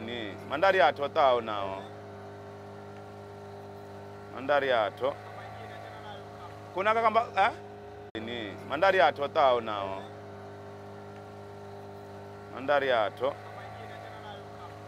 Ni mandari yato atao nao mandari yato kuna kakamba eh? ni mandari yato atao nao mandari yato